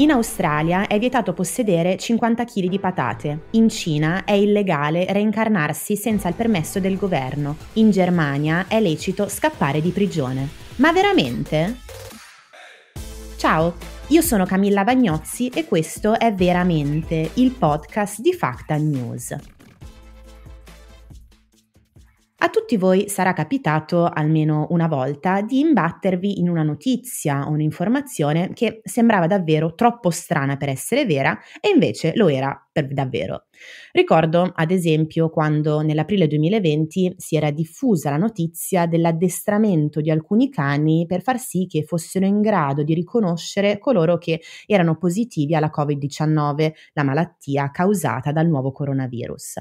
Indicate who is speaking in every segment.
Speaker 1: In Australia è vietato possedere 50 kg di patate, in Cina è illegale reincarnarsi senza il permesso del governo, in Germania è lecito scappare di prigione. Ma veramente? Ciao, io sono Camilla Bagnozzi e questo è Veramente, il podcast di Facta News. A tutti voi sarà capitato almeno una volta di imbattervi in una notizia o un'informazione che sembrava davvero troppo strana per essere vera e invece lo era per davvero. Ricordo, ad esempio, quando nell'aprile 2020 si era diffusa la notizia dell'addestramento di alcuni cani per far sì che fossero in grado di riconoscere coloro che erano positivi alla Covid-19, la malattia causata dal nuovo coronavirus.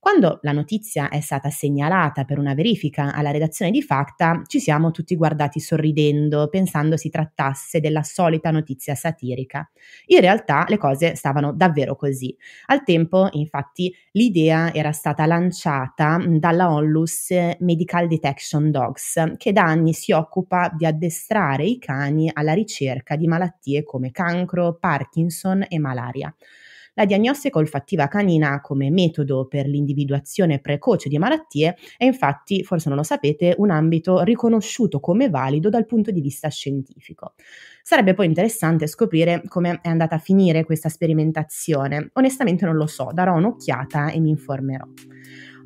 Speaker 1: Quando la notizia è stata segnalata per una verifica alla redazione di Facta, ci siamo tutti guardati sorridendo, pensando si trattasse della solita notizia satirica. In realtà le cose stavano davvero così. Al tempo, infatti, l'idea era stata lanciata dalla Onlus Medical Detection Dogs, che da anni si occupa di addestrare i cani alla ricerca di malattie come cancro, Parkinson e malaria. La diagnosi olfattiva canina come metodo per l'individuazione precoce di malattie è infatti, forse non lo sapete, un ambito riconosciuto come valido dal punto di vista scientifico. Sarebbe poi interessante scoprire come è andata a finire questa sperimentazione. Onestamente non lo so, darò un'occhiata e mi informerò.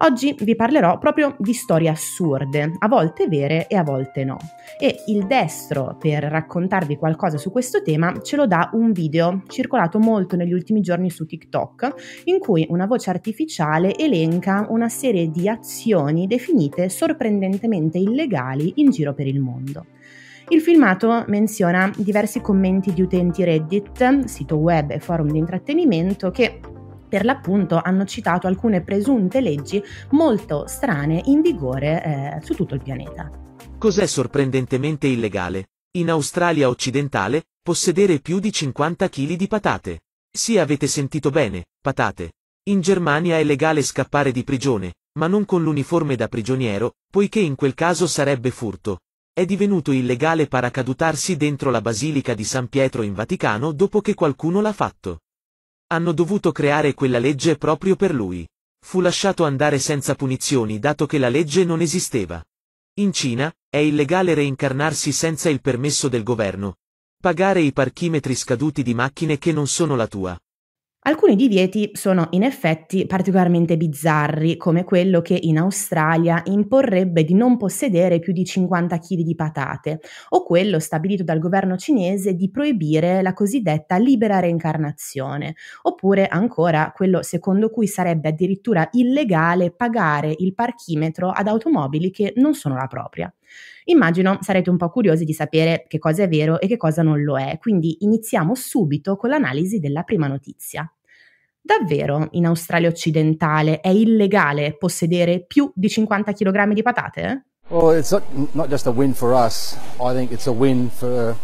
Speaker 1: Oggi vi parlerò proprio di storie assurde, a volte vere e a volte no. E il destro per raccontarvi qualcosa su questo tema ce lo dà un video circolato molto negli ultimi giorni su TikTok, in cui una voce artificiale elenca una serie di azioni definite sorprendentemente illegali in giro per il mondo. Il filmato menziona diversi commenti di utenti Reddit, sito web e forum di intrattenimento, che per l'appunto hanno citato alcune presunte leggi molto strane in vigore eh, su tutto il pianeta. Cos'è sorprendentemente illegale? In Australia occidentale, possedere più di 50 kg di patate. Sì, avete sentito bene, patate. In Germania è legale scappare di prigione, ma non con l'uniforme da prigioniero, poiché in quel caso sarebbe furto. È divenuto illegale paracadutarsi dentro la Basilica di San Pietro in Vaticano dopo che qualcuno l'ha fatto hanno dovuto creare quella legge proprio per lui. Fu lasciato andare senza punizioni dato che la legge non esisteva. In Cina, è illegale reincarnarsi senza il permesso del governo. Pagare i parchimetri scaduti di macchine che non sono la tua. Alcuni divieti sono in effetti particolarmente bizzarri, come quello che in Australia imporrebbe di non possedere più di 50 kg di patate, o quello stabilito dal governo cinese di proibire la cosiddetta libera reincarnazione, oppure ancora quello secondo cui sarebbe addirittura illegale pagare il parchimetro ad automobili che non sono la propria. Immagino sarete un po' curiosi di sapere che cosa è vero e che cosa non lo è, quindi iniziamo subito con l'analisi della prima notizia. Davvero in Australia occidentale è illegale possedere più di 50 kg di patate? Well, it's not, not just a win for us, I think it's a win for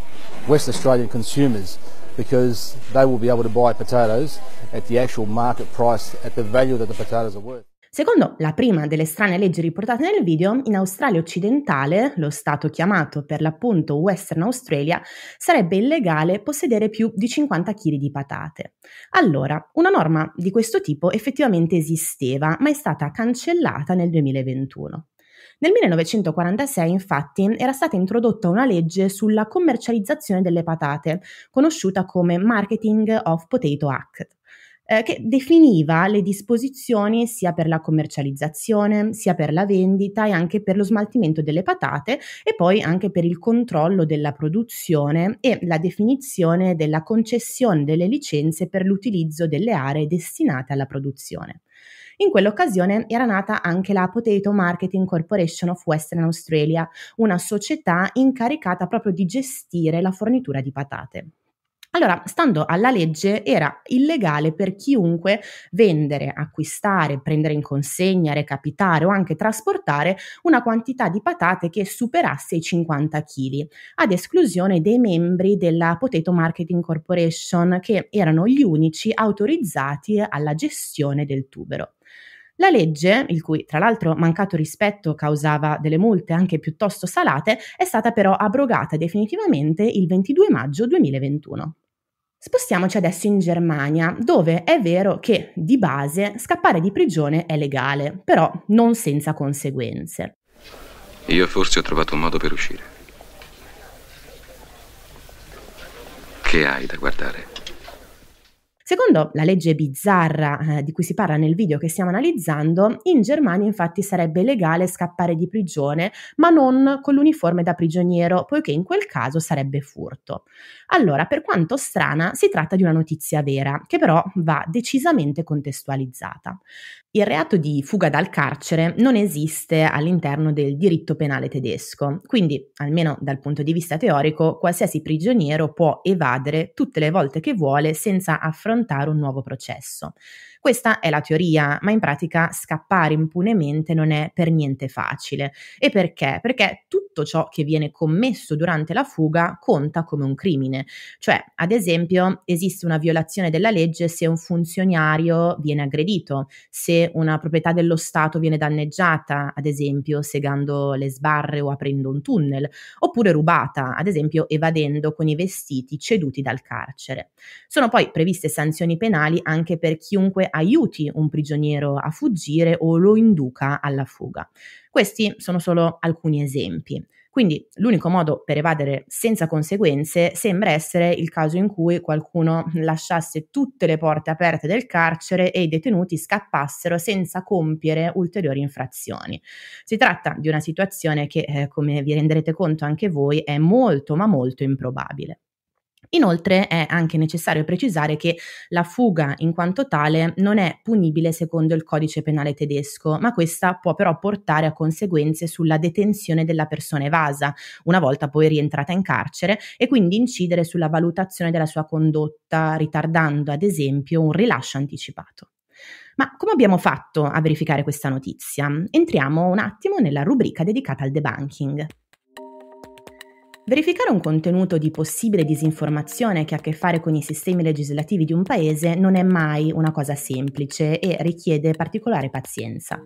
Speaker 1: West Australian consumers because they will be able to buy potatoes at the actual market price, at the value that the potatoes are worth. Secondo la prima delle strane leggi riportate nel video, in Australia occidentale, lo stato chiamato per l'appunto Western Australia, sarebbe illegale possedere più di 50 kg di patate. Allora, una norma di questo tipo effettivamente esisteva, ma è stata cancellata nel 2021. Nel 1946 infatti era stata introdotta una legge sulla commercializzazione delle patate, conosciuta come Marketing of Potato Act eh, che definiva le disposizioni sia per la commercializzazione, sia per la vendita e anche per lo smaltimento delle patate e poi anche per il controllo della produzione e la definizione della concessione delle licenze per l'utilizzo delle aree destinate alla produzione. In quell'occasione era nata anche la Potato Marketing Corporation of Western Australia, una società incaricata proprio di gestire la fornitura di patate. Allora, stando alla legge, era illegale per chiunque vendere, acquistare, prendere in consegna, recapitare o anche trasportare una quantità di patate che superasse i 50 kg, ad esclusione dei membri della Potato Marketing Corporation, che erano gli unici autorizzati alla gestione del tubero. La legge, il cui tra l'altro mancato rispetto causava delle multe anche piuttosto salate, è stata però abrogata definitivamente il 22 maggio 2021. Spostiamoci adesso in Germania, dove è vero che di base scappare di prigione è legale, però non senza conseguenze. Io forse ho trovato un modo per uscire. Che hai da guardare? Secondo la legge bizzarra eh, di cui si parla nel video che stiamo analizzando, in Germania infatti sarebbe legale scappare di prigione, ma non con l'uniforme da prigioniero, poiché in quel caso sarebbe furto. Allora, per quanto strana, si tratta di una notizia vera, che però va decisamente contestualizzata. Il reato di fuga dal carcere non esiste all'interno del diritto penale tedesco, quindi, almeno dal punto di vista teorico, qualsiasi prigioniero può evadere tutte le volte che vuole senza affrontare improntare un nuovo processo. Questa è la teoria, ma in pratica scappare impunemente non è per niente facile. E perché? Perché tutto ciò che viene commesso durante la fuga conta come un crimine. Cioè, ad esempio, esiste una violazione della legge se un funzionario viene aggredito, se una proprietà dello Stato viene danneggiata, ad esempio segando le sbarre o aprendo un tunnel, oppure rubata, ad esempio evadendo con i vestiti ceduti dal carcere. Sono poi previste sanzioni penali anche per chiunque aiuti un prigioniero a fuggire o lo induca alla fuga. Questi sono solo alcuni esempi. Quindi l'unico modo per evadere senza conseguenze sembra essere il caso in cui qualcuno lasciasse tutte le porte aperte del carcere e i detenuti scappassero senza compiere ulteriori infrazioni. Si tratta di una situazione che, eh, come vi renderete conto anche voi, è molto ma molto improbabile. Inoltre è anche necessario precisare che la fuga in quanto tale non è punibile secondo il codice penale tedesco, ma questa può però portare a conseguenze sulla detenzione della persona evasa, una volta poi rientrata in carcere, e quindi incidere sulla valutazione della sua condotta, ritardando ad esempio un rilascio anticipato. Ma come abbiamo fatto a verificare questa notizia? Entriamo un attimo nella rubrica dedicata al debunking. Verificare un contenuto di possibile disinformazione che ha a che fare con i sistemi legislativi di un paese non è mai una cosa semplice e richiede particolare pazienza.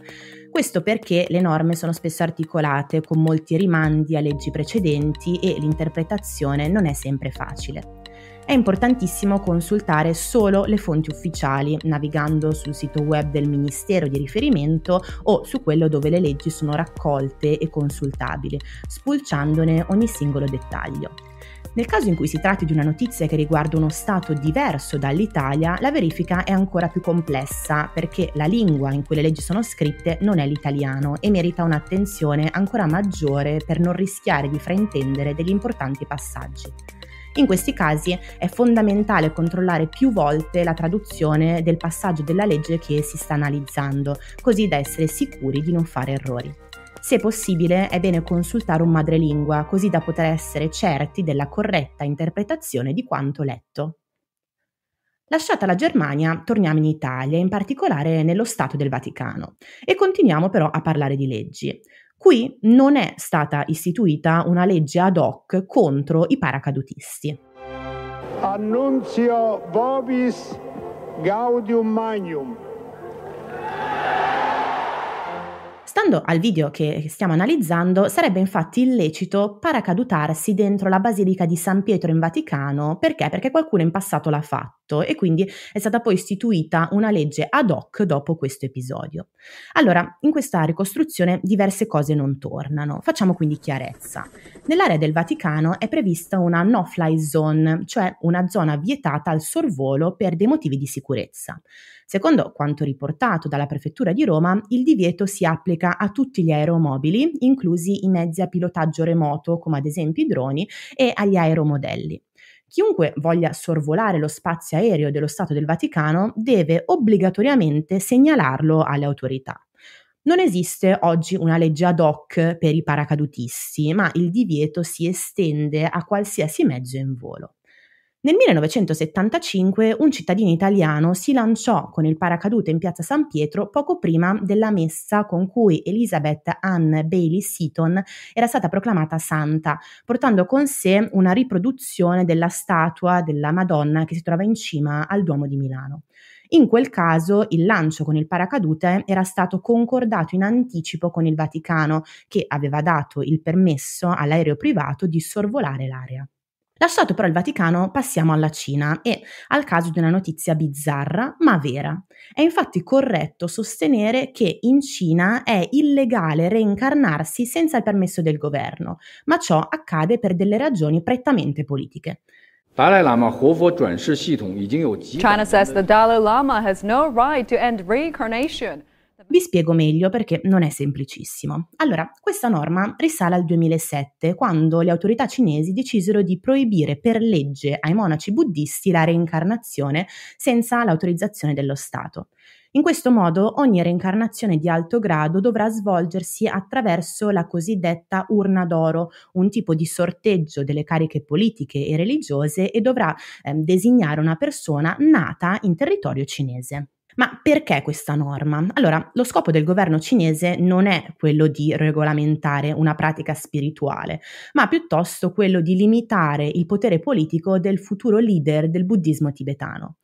Speaker 1: Questo perché le norme sono spesso articolate con molti rimandi a leggi precedenti e l'interpretazione non è sempre facile è importantissimo consultare solo le fonti ufficiali, navigando sul sito web del Ministero di riferimento o su quello dove le leggi sono raccolte e consultabili, spulciandone ogni singolo dettaglio. Nel caso in cui si tratti di una notizia che riguarda uno Stato diverso dall'Italia, la verifica è ancora più complessa perché la lingua in cui le leggi sono scritte non è l'italiano e merita un'attenzione ancora maggiore per non rischiare di fraintendere degli importanti passaggi. In questi casi è fondamentale controllare più volte la traduzione del passaggio della legge che si sta analizzando, così da essere sicuri di non fare errori. Se possibile è bene consultare un madrelingua, così da poter essere certi della corretta interpretazione di quanto letto. Lasciata la Germania, torniamo in Italia, in particolare nello Stato del Vaticano, e continuiamo però a parlare di leggi. Qui non è stata istituita una legge ad hoc contro i paracadutisti. Annunzio vobis gaudium magnum. Stando al video che stiamo analizzando, sarebbe infatti illecito paracadutarsi dentro la Basilica di San Pietro in Vaticano, perché? Perché qualcuno in passato l'ha fatto fatto e quindi è stata poi istituita una legge ad hoc dopo questo episodio. Allora, in questa ricostruzione diverse cose non tornano, facciamo quindi chiarezza. Nell'area del Vaticano è prevista una no-fly zone, cioè una zona vietata al sorvolo per dei motivi di sicurezza. Secondo quanto riportato dalla Prefettura di Roma, il divieto si applica a tutti gli aeromobili, inclusi i mezzi a pilotaggio remoto, come ad esempio i droni, e agli aeromodelli. Chiunque voglia sorvolare lo spazio aereo dello Stato del Vaticano deve obbligatoriamente segnalarlo alle autorità. Non esiste oggi una legge ad hoc per i paracadutisti, ma il divieto si estende a qualsiasi mezzo in volo. Nel 1975 un cittadino italiano si lanciò con il paracadute in piazza San Pietro poco prima della messa con cui Elizabeth Ann Bailey Seaton era stata proclamata santa, portando con sé una riproduzione della statua della Madonna che si trova in cima al Duomo di Milano. In quel caso il lancio con il paracadute era stato concordato in anticipo con il Vaticano, che aveva dato il permesso all'aereo privato di sorvolare l'area. Lasciato però il Vaticano, passiamo alla Cina e al caso di una notizia bizzarra ma vera. È infatti corretto sostenere che in Cina è illegale reincarnarsi senza il permesso del governo, ma ciò accade per delle ragioni prettamente politiche. China says the Dalai Lama has no right to end reincarnation. Vi spiego meglio perché non è semplicissimo. Allora, questa norma risale al 2007, quando le autorità cinesi decisero di proibire per legge ai monaci buddisti la reincarnazione senza l'autorizzazione dello Stato. In questo modo ogni reincarnazione di alto grado dovrà svolgersi attraverso la cosiddetta urna d'oro, un tipo di sorteggio delle cariche politiche e religiose e dovrà eh, designare una persona nata in territorio cinese. Ma perché questa norma? Allora, lo scopo del governo cinese non è quello di regolamentare una pratica spirituale, ma piuttosto quello di limitare il potere politico del futuro leader del buddismo tibetano.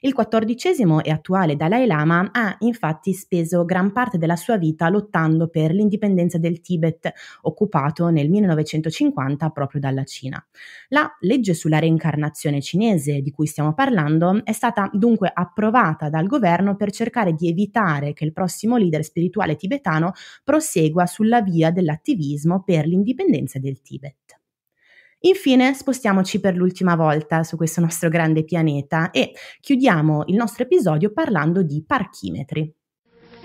Speaker 1: Il quattordicesimo e attuale Dalai Lama ha infatti speso gran parte della sua vita lottando per l'indipendenza del Tibet, occupato nel 1950 proprio dalla Cina. La legge sulla reincarnazione cinese di cui stiamo parlando è stata dunque approvata dal governo per cercare di evitare che il prossimo leader spirituale tibetano prosegua sulla via dell'attivismo per l'indipendenza del Tibet. Infine spostiamoci per l'ultima volta su questo nostro grande pianeta e chiudiamo il nostro episodio parlando di parchimetri.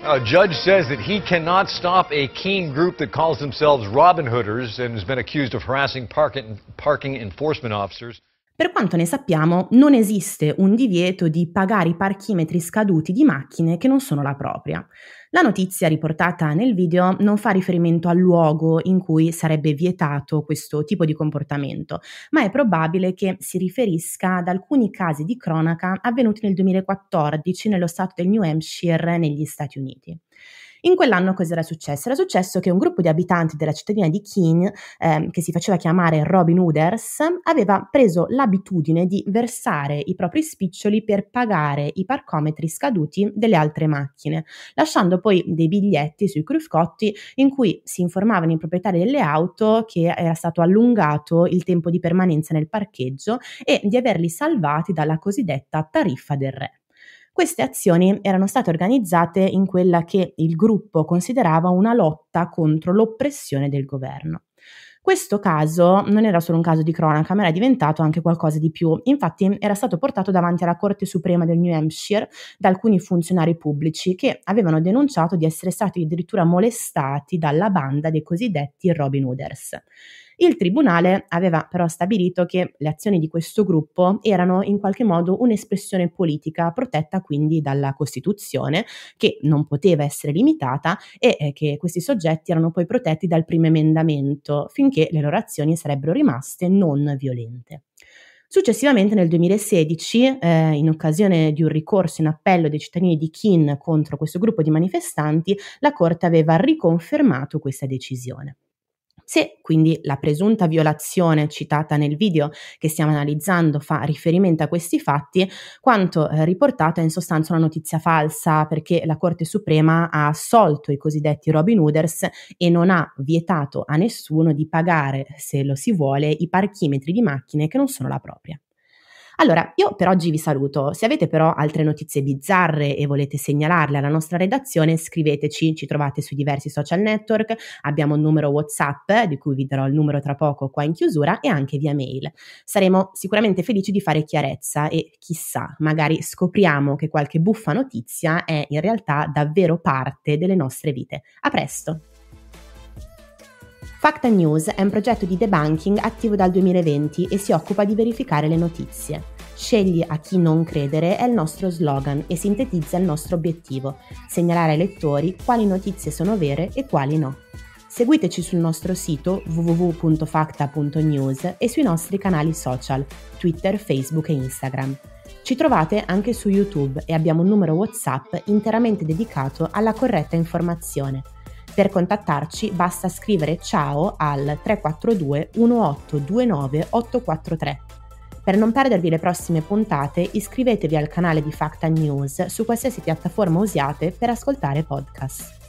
Speaker 1: A judge says that he cannot stop a keen group that calls themselves Robin Hooders and has been accused of harassing parking enforcement officers. Per quanto ne sappiamo, non esiste un divieto di pagare i parchimetri scaduti di macchine che non sono la propria. La notizia riportata nel video non fa riferimento al luogo in cui sarebbe vietato questo tipo di comportamento, ma è probabile che si riferisca ad alcuni casi di cronaca avvenuti nel 2014 nello stato del New Hampshire negli Stati Uniti. In quell'anno cosa era successo? Era successo che un gruppo di abitanti della cittadina di Keene, ehm, che si faceva chiamare Robin Hooders, aveva preso l'abitudine di versare i propri spiccioli per pagare i parcometri scaduti delle altre macchine, lasciando poi dei biglietti sui cruscotti in cui si informavano i proprietari delle auto che era stato allungato il tempo di permanenza nel parcheggio e di averli salvati dalla cosiddetta tariffa del re. Queste azioni erano state organizzate in quella che il gruppo considerava una lotta contro l'oppressione del governo. Questo caso non era solo un caso di cronaca, ma era diventato anche qualcosa di più. Infatti era stato portato davanti alla Corte Suprema del New Hampshire da alcuni funzionari pubblici che avevano denunciato di essere stati addirittura molestati dalla banda dei cosiddetti Robin Hooders. Il tribunale aveva però stabilito che le azioni di questo gruppo erano in qualche modo un'espressione politica protetta quindi dalla Costituzione, che non poteva essere limitata e eh, che questi soggetti erano poi protetti dal primo emendamento, finché le loro azioni sarebbero rimaste non violente. Successivamente nel 2016, eh, in occasione di un ricorso in appello dei cittadini di Kin contro questo gruppo di manifestanti, la Corte aveva riconfermato questa decisione. Se quindi la presunta violazione citata nel video che stiamo analizzando fa riferimento a questi fatti, quanto eh, riportato è in sostanza una notizia falsa perché la Corte Suprema ha assolto i cosiddetti Robin Hooders e non ha vietato a nessuno di pagare, se lo si vuole, i parchimetri di macchine che non sono la propria. Allora, io per oggi vi saluto. Se avete però altre notizie bizzarre e volete segnalarle alla nostra redazione, scriveteci, ci trovate sui diversi social network, abbiamo un numero WhatsApp, di cui vi darò il numero tra poco qua in chiusura, e anche via mail. Saremo sicuramente felici di fare chiarezza e chissà, magari scopriamo che qualche buffa notizia è in realtà davvero parte delle nostre vite. A presto! Facta News è un progetto di debunking attivo dal 2020 e si occupa di verificare le notizie. Scegli a chi non credere è il nostro slogan e sintetizza il nostro obiettivo, segnalare ai lettori quali notizie sono vere e quali no. Seguiteci sul nostro sito www.facta.news e sui nostri canali social, Twitter, Facebook e Instagram. Ci trovate anche su YouTube e abbiamo un numero WhatsApp interamente dedicato alla corretta informazione. Per contattarci basta scrivere ciao al 342 1829 843. Per non perdervi le prossime puntate iscrivetevi al canale di Facta News su qualsiasi piattaforma usiate per ascoltare podcast.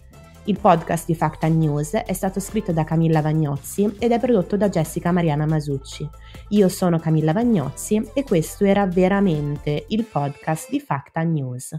Speaker 1: Il podcast di Facta News è stato scritto da Camilla Vagnozzi ed è prodotto da Jessica Mariana Masucci. Io sono Camilla Vagnozzi e questo era veramente il podcast di Facta News.